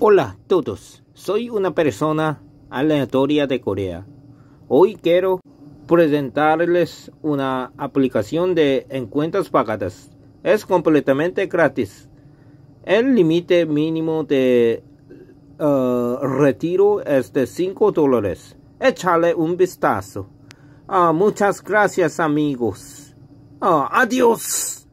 Hola a todos, soy una persona aleatoria de Corea. Hoy quiero presentarles una aplicación de encuentros pagadas. Es completamente gratis. El límite mínimo de eh, retiro es de 5 dólares. Échale un vistazo. Ah, muchas gracias amigos. Ah, adiós.